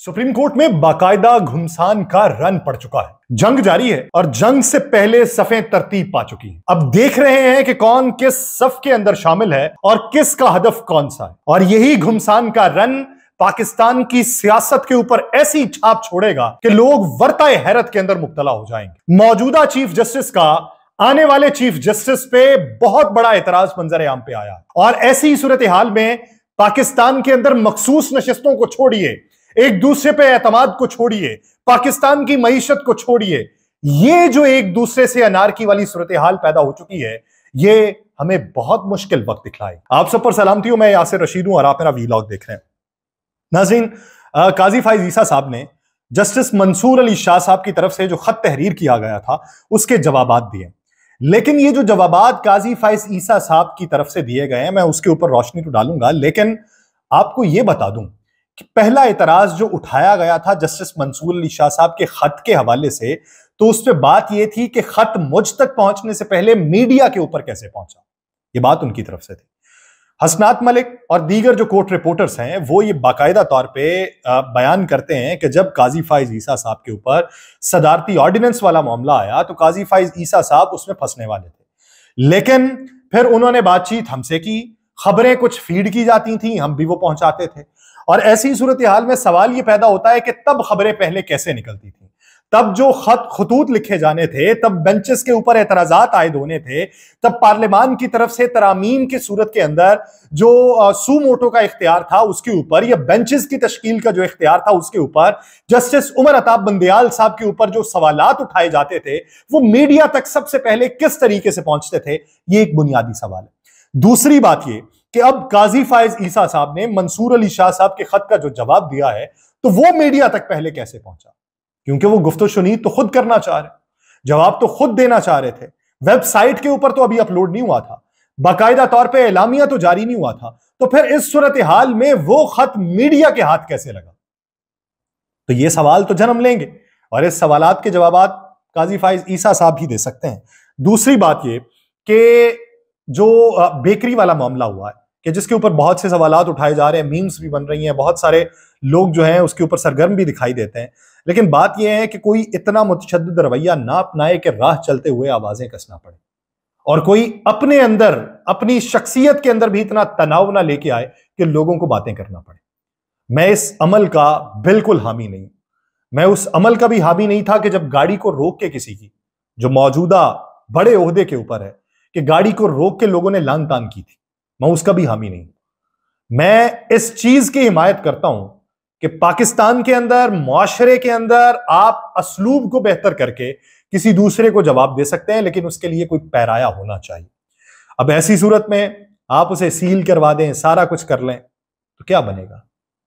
supreme court में बाकायदा घुमसान का रन पड़ चुका है जंग जारी है और जंग से पहले सफे तरतीब पा चुकी है अब देख रहे हैं कि कौन किस सफ के अंदर शामिल है और किसका हदफ कौन सा है और यही घुमसान का रन पाकिस्तान की सियासत के ऊपर ऐसी छाप छोड़ेगा कि लोग वर्ताए हैरत के अंदर मुबतला हो जाएंगे मौजूदा चीफ जस्टिस का आने वाले चीफ जस्टिस पे बहुत बड़ा एतराज मंजर आम पे आया और ऐसी सूरत हाल में पाकिस्तान के अंदर मखसूस नशस्तों को छोड़िए एक दूसरे पे एतमाद को छोड़िए पाकिस्तान की मीशत को छोड़िए ये जो एक दूसरे से अनारकी वाली सूरत हाल पैदा हो चुकी है ये हमें बहुत मुश्किल वक्त दिखलाए आप सब पर सलामती हूं मैं यासिर रशीद हूं और आप मेरा वीलॉग देख रहे हैं नाजीन काजी फाइज ईसा साहब ने जस्टिस मंसूर अली शाह साहब की तरफ से जो खत तहरीर किया गया था उसके जवाब दिए लेकिन ये जो जवाब काजी फाइज ईसा साहब की तरफ से दिए गए हैं मैं उसके ऊपर रोशनी तो डालूंगा लेकिन आपको ये बता दूं पहला एतराज जो उठाया गया था जस्टिस मंसूर अली शाह साहब के खत के हवाले से तो उस पर बात यह थी कि खत मुझ तक पहुंचने से पहले मीडिया के ऊपर कैसे पहुंचा ये बात उनकी तरफ से थी हसनात मलिक और दीगर जो कोर्ट रिपोर्टर्स हैं वो ये बाकायदा तौर पे बयान करते हैं कि जब काजी फाइज ईसा साहब के ऊपर सदारती ऑर्डिनेंस वाला मामला आया तो काजी फाइज ईसा साहब उसमें फंसने वाले थे लेकिन फिर उन्होंने बातचीत हमसे की खबरें कुछ फीड की जाती थी हम भी वो पहुंचाते थे और ऐसी सूरत हाल में सवाल ये पैदा होता है कि तब खबरें पहले कैसे निकलती थी तब जो खत खतूत लिखे जाने थे तब बेंचेस के ऊपर एतराजात आयद होने थे तब पार्लियामान की तरफ से तरामीम की सूरत के अंदर जो सुमोटो का इख्तियार था उसके ऊपर या बेंचेस की तश्कील का जो इख्तियार था उसके ऊपर जस्टिस उमर अताब बंदयाल साहब के ऊपर जो सवालात उठाए जाते थे वो मीडिया तक सबसे पहले किस तरीके से पहुंचते थे ये एक बुनियादी सवाल है दूसरी बात यह कि अब काजी फायज ईसा साहब ने मंसूर अली शाह साहब के खत का जो जवाब दिया है तो वो मीडिया तक पहले कैसे पहुंचा क्योंकि वो गुफ्त शुनीद तो खुद करना चाह रहे जवाब तो खुद देना चाह रहे थे वेबसाइट के ऊपर तो अभी अपलोड नहीं हुआ था बाकायदा तौर पर एलामिया तो जारी नहीं हुआ था तो फिर इस सूरत हाल में वो खत मीडिया के हाथ कैसे लगा तो ये सवाल तो जन्म लेंगे और इस सवाल के जवाब काजी फाइज ईसा साहब ही दे सकते हैं दूसरी बात ये कि जो बेकरी वाला मामला हुआ है कि जिसके ऊपर बहुत से सवाल उठाए जा रहे हैं मीम्स भी बन रही हैं बहुत सारे लोग जो हैं उसके ऊपर सरगर्म भी दिखाई देते हैं लेकिन बात यह है कि कोई इतना मुतशद रवैया ना अपनाए कि राह चलते हुए आवाजें कसना पड़े और कोई अपने अंदर अपनी शख्सियत के अंदर भी इतना तनाव ना लेके आए कि लोगों को बातें करना पड़े मैं इस अमल का बिल्कुल हामी नहीं मैं उस अमल का भी हामी नहीं था कि जब गाड़ी को रोक के किसी की जो मौजूदा बड़े ओहदे के ऊपर है कि गाड़ी को रोक के लोगों ने लान तान की थी मैं उसका भी हामी नहीं मैं इस चीज की हिमायत करता हूं कि पाकिस्तान के अंदर माशरे के अंदर आप असलूब को बेहतर करके किसी दूसरे को जवाब दे सकते हैं लेकिन उसके लिए कोई पैराया होना चाहिए अब ऐसी सूरत में आप उसे सील करवा दें सारा कुछ कर लें तो क्या बनेगा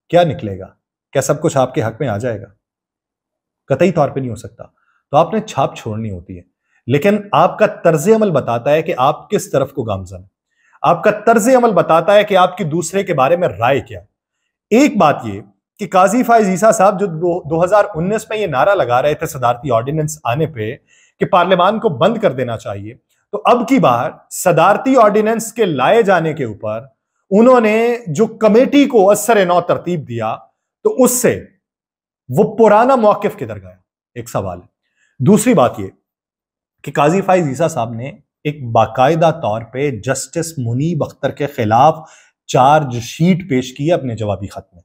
क्या निकलेगा क्या सब कुछ आपके हक में आ जाएगा कतई तौर पे नहीं हो सकता तो आपने छाप छोड़नी होती है लेकिन आपका तर्ज अमल बताता है कि आप किस तरफ को गामजन है आपका तर्ज अमल बताता है कि आपकी दूसरे के बारे में राय क्या एक बात ये कि काजी फाइज ईसा साहब जो दो, 2019 में ये नारा लगा रहे थे सदारती ऑर्डिनेंस आने पे कि पार्लियामान को बंद कर देना चाहिए तो अब की बार सदारती ऑर्डिनेंस के लाए जाने के ऊपर उन्होंने जो कमेटी को असर नौ तरतीब दिया तो उससे वो पुराना मौकफ किधर गया एक सवाल है दूसरी बात यह कि काजी फाइज ईसा साहब ने एक बाकायदा तौर पे जस्टिस मुनीब अख्तर के खिलाफ चार्जशीट पेश की अपने जवाबी खत में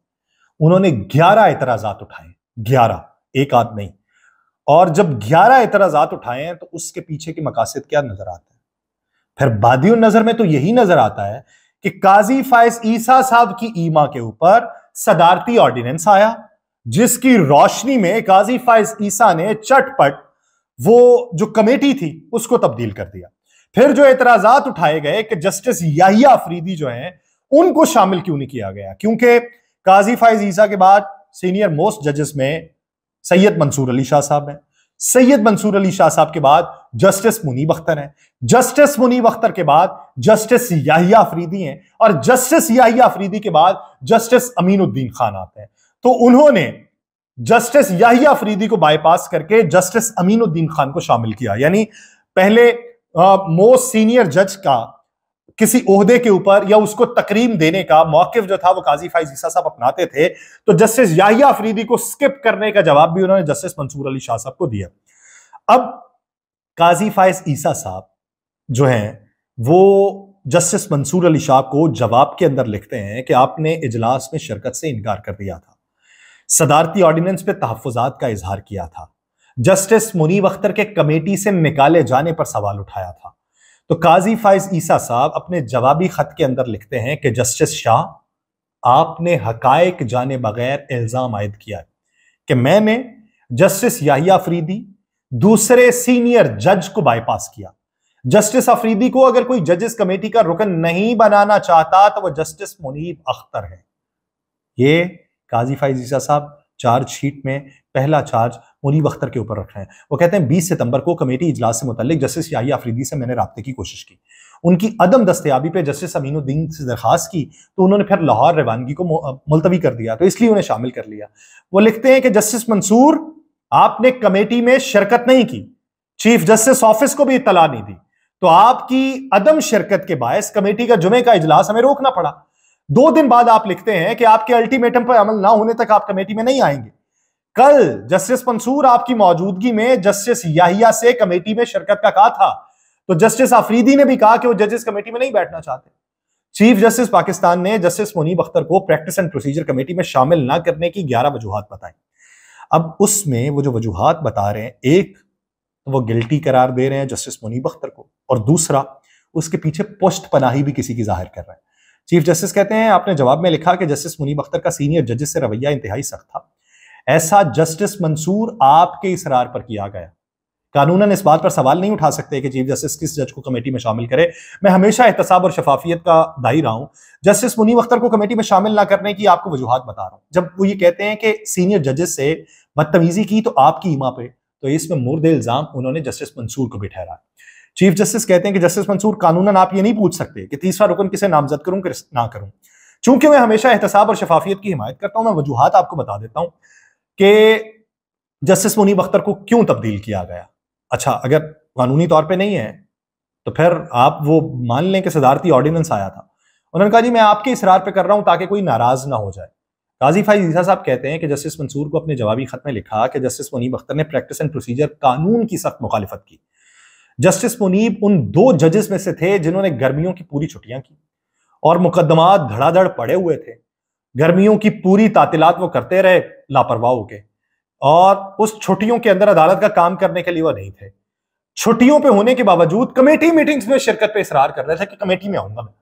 उन्होंने ग्यारह एतराजात उठाए ग्यारह एक आध नहीं और जब ग्यारह एतराजात उठाए हैं तो उसके पीछे के मकासद क्या नजर आते हैं फिर बादी नजर में तो यही नजर आता है कि काजी फायज ईसा साहब की ईमा के ऊपर सदारती ऑर्डिनेंस आया जिसकी रोशनी में काजी फायज ईसा ने चटपट वो जो कमेटी थी उसको तब्दील कर दिया फिर जो एतराजात उठाए गए कि जस्टिस याहिया अफरीदी जो हैं उनको शामिल क्यों नहीं किया गया क्योंकि काजी फाइज ईसा के बाद सीनियर मोस्ट जजेस में सैयद मंसूर अली शाह साहब हैं सैयद मंसूर अली शाह साहब के बाद जस्टिस मुनीब अख्तर हैं जस्टिस मुनीब अख्तर के बाद जस्टिस याहिया अफरीदी हैं और जस्टिस याहिया अफरीदी के बाद जस्टिस अमीनुद्दीन खान आते हैं तो उन्होंने जस्टिस याहिया अफरीदी को बाईपास करके जस्टिस अमीनुद्दीन खान को शामिल किया यानी पहले मोस्ट सीनियर जज का किसी ओहदे के ऊपर या उसको तकरीम देने का मौकफ जो था वो काजी फाइज ईसा साहब अपनाते थे तो जस्टिस याहिया अफरीदी को स्किप करने का जवाब भी उन्होंने जस्टिस मंसूर अली शाह साहब को दिया अब काजी फाइज ईसा साहब जो हैं वो जस्टिस मंसूर अली शाह को जवाब के अंदर लिखते हैं कि आपने इजलास में शिरकत से इनकार कर दिया था सदारती ऑर्डिनेंस पे तहफात का इजहार किया था जस्टिस मुनीब अख्तर के कमेटी से निकाले जाने पर सवाल उठाया था तो काजी फाइज ईसा साहब अपने जवाबी खत के अंदर लिखते हैं कि जस्टिस शाह आपने हकायक जाने बगैर इल्ज़ाम आयद किया है कि मैंने जस्टिस याहिया अफरीदी दूसरे सीनियर जज को बाईपास किया जस्टिस अफरीदी को अगर कोई जजेस कमेटी का रुकन नहीं बनाना चाहता तो वह जस्टिस मुनीब अख्तर है ये काजी फाइज ईसा साहब चार्जशीट में पहला चार्ज मुनीब अख्तर के ऊपर रख रहे हैं वो कहते हैं बीस सितंबर को कमेटी इजलास से मुतल जस्टिस याही आफरीदी से मैंने रबते की कोशिश की उनकी अदम दस्तियाबी पर जस्टिस अमीनुद्दीन से दरख्वास्त की तो उन्होंने फिर लाहौर रवानगी को मुलतवी कर दिया तो इसलिए उन्हें शामिल कर लिया वो लिखते हैं कि जस्टिस मंसूर आपने कमेटी में शिरकत नहीं की चीफ जस्टिस ऑफिस को भी इतला नहीं दी तो आपकी अदम शिरकत के बायस कमेटी का जुमे का इजलास हमें रोकना पड़ा दो दिन बाद आप लिखते हैं कि आपके अल्टीमेटम पर अमल ना होने तक आप कमेटी में नहीं आएंगे कल जस्टिस मंसूर आपकी मौजूदगी में जस्टिस याहिया से कमेटी में शिरकत का कहा था तो जस्टिस आफरीदी ने भी कहा कि वो जजेस कमेटी में नहीं बैठना चाहते चीफ जस्टिस पाकिस्तान ने जस्टिस मुनीब अख्तर को प्रैक्टिस एंड प्रोसीजर कमेटी में शामिल ना करने की ग्यारह वजूहत बताई अब उसमें वो जो वजूहत बता रहे हैं एक तो वो गिल्टी करार दे रहे हैं जस्टिस मुनीब अख्तर को और दूसरा उसके पीछे पोस्ट पनाही भी किसी की जाहिर कर रहे हैं चीफ जस्टिस कहते हैं आपने जवाब में लिखा कि जस्टिस मुनीब अख्तर का सीनियर जजेस से रवैया इंतहाई सख्त था ऐसा जस्टिस मंसूर आपके इसरार पर किया गया कानूनन इस बात पर सवाल नहीं उठा सकते कि चीफ जस्टिस किस जज को कमेटी में शामिल करे मैं हमेशा एहतसाब और शफाफियत का दाही रहा हूं जस्टिस मुनीम अख्तर को कमेटी में शामिल ना करने की आपको वजूहत बता रहा हूं जब वो ये कहते हैं कि सीनियर जजेस से बदतमीजी की तो आपकी ईमा पे तो इसमें मुर्द इल्जाम उन्होंने जस्टिस मंसूर को भी ठहराया चीफ जस्टिस कहते हैं कि जस्टिस मंसूर कानूनन आप ये नहीं पूछ सकते कि तीसरा रुकन किसे नामजद करूं कि ना करूं चूंकि मैं हमेशा एहतसाब और शफाफियत की हिमायत करता हूं मैं वजूहत आपको बता देता हूं कि जस्टिस मुनीब अख्तर को क्यों तब्दील किया गया अच्छा अगर कानूनी तौर पे नहीं है तो फिर आप वो मान लें कि सदारती ऑर्डिनेंस आया था उन्होंने कहा जी मैं आपके इसरार पे कर रहा हूं ताकि कोई नाराज ना हो जाए काजी फाइज साहब कहते हैं कि जस्टिस मंसूर को अपने जवाबी खत में लिखा कि जस्टिस मुनीब अख्तर ने प्रैक्टिस एंड प्रोसीजर कानून की सख्त मुखालफत की जस्टिस मुनीब उन दो जजेस में से थे जिन्होंने गर्मियों की पूरी छुट्टियां की और मुकदमा धड़ाधड़ पड़े हुए थे गर्मियों की पूरी तातीलात वो करते रहे लापरवाह हो के और उस छुट्टियों के अंदर अदालत का काम करने के लिए वो नहीं थे छुट्टियों पे होने के बावजूद कमेटी मीटिंग्स में शिरकत पे इसरार कर रहे थे कि कमेटी में आऊंगा मैं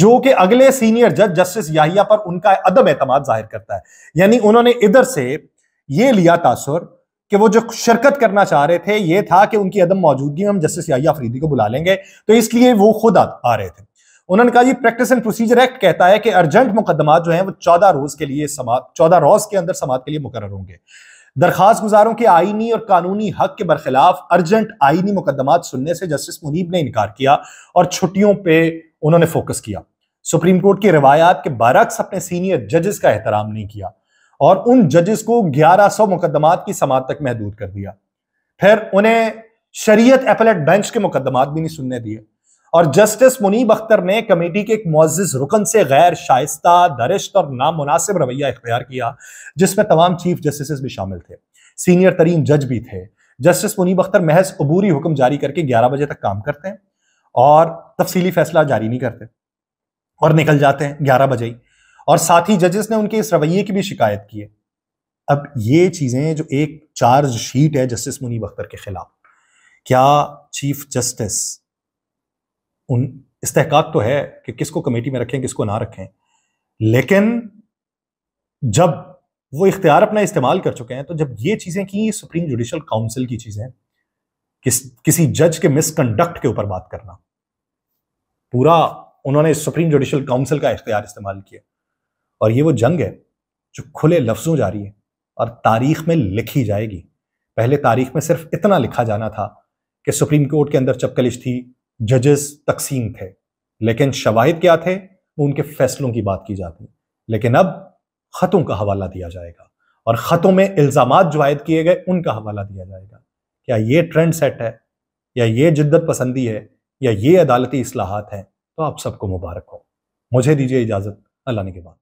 जो कि अगले सीनियर जज जस्टिस याहिया पर उनका अदम एतम जाहिर करता है यानी उन्होंने इधर से ये लिया तासुर कि वो जो शिरकत करना चाह रहे थे ये था कि उनकी अदम मौजूदगी में हम जस्टिस याहिया फरीदी को बुला लेंगे तो इसलिए वो खुद आ रहे थे उन्होंने कहा प्रैक्टिस एंड प्रोसीजर एक्ट कहता है कि अर्जेंट मुकदमा जो है वो चौदह रोज के लिए समाप्त चौदह रोज के अंदर समाप्त के लिए मुकर होंगे दरखास्त गुजारों के आईनी और कानूनी हक के बरखिलाफ अर्जेंट आईनी मुकदमा सुनने से जस्टिस मुनीब ने इनकार किया और छुट्टियों पर उन्होंने फोकस किया सुप्रीम कोर्ट की रिवायात के बरक्स अपने सीनियर जजेस का एहतराम नहीं किया और उन जजेस को 1100 मुकदमात की समाप्त तक महदूद कर दिया फिर उन्हें शरीयत एपलेट बेंच के मुकदमात भी नहीं सुनने दिए और जस्टिस मुनीब अख्तर ने कमेटी के एक मोजिज रुकन से गैर शाइस्ता दरिश्त और नामुनासिब रवैया इख्तियार किया जिसमें तमाम चीफ जस्टिस भी शामिल थे सीनियर तरीन जज भी थे जस्टिस मुनीब अख्तर महज अबूरी हुक्म जारी करके ग्यारह बजे तक काम करते हैं और तफसीली फैसला जारी नहीं करते और निकल जाते हैं ग्यारह बजे ही और साथ ही जजेस ने उनके इस रवैये की भी शिकायत की है अब ये चीज़ें जो एक चार्ज शीट है जस्टिस मुनीब अख्तर के खिलाफ क्या चीफ जस्टिस उन इस्तेक तो है कि किसको कमेटी में रखें किसको ना रखें लेकिन जब वो इख्तियार अपना इस्तेमाल कर चुके हैं तो जब ये चीज़ें कि सुप्रीम जुडिशल काउंसिल की चीज़ें किस किसी जज के मिसकंडक्ट के ऊपर बात करना पूरा उन्होंने सुप्रीम जुडिशल काउंसिल का इख्तियार इस्तेमाल किया और ये वो जंग है जो खुले लफ्ज़ों जारी है और तारीख में लिखी जाएगी पहले तारीख में सिर्फ इतना लिखा जाना था कि सुप्रीम कोर्ट के अंदर चपकलिश थी जजेस तकसीम थे लेकिन शवाहिद क्या थे उनके फैसलों की बात की जाती लेकिन अब ख़तों का हवाला दिया जाएगा और ख़तों में इल्ज़ाम जो आयद किए गए उनका हवाला दिया जाएगा क्या ये ट्रेंड सेट है या ये जिद्दत पसंदी है या ये अदालती असलाहत हैं तो आप सबको मुबारक हो मुझे दीजिए इजाज़त अल्लाह ने के बाद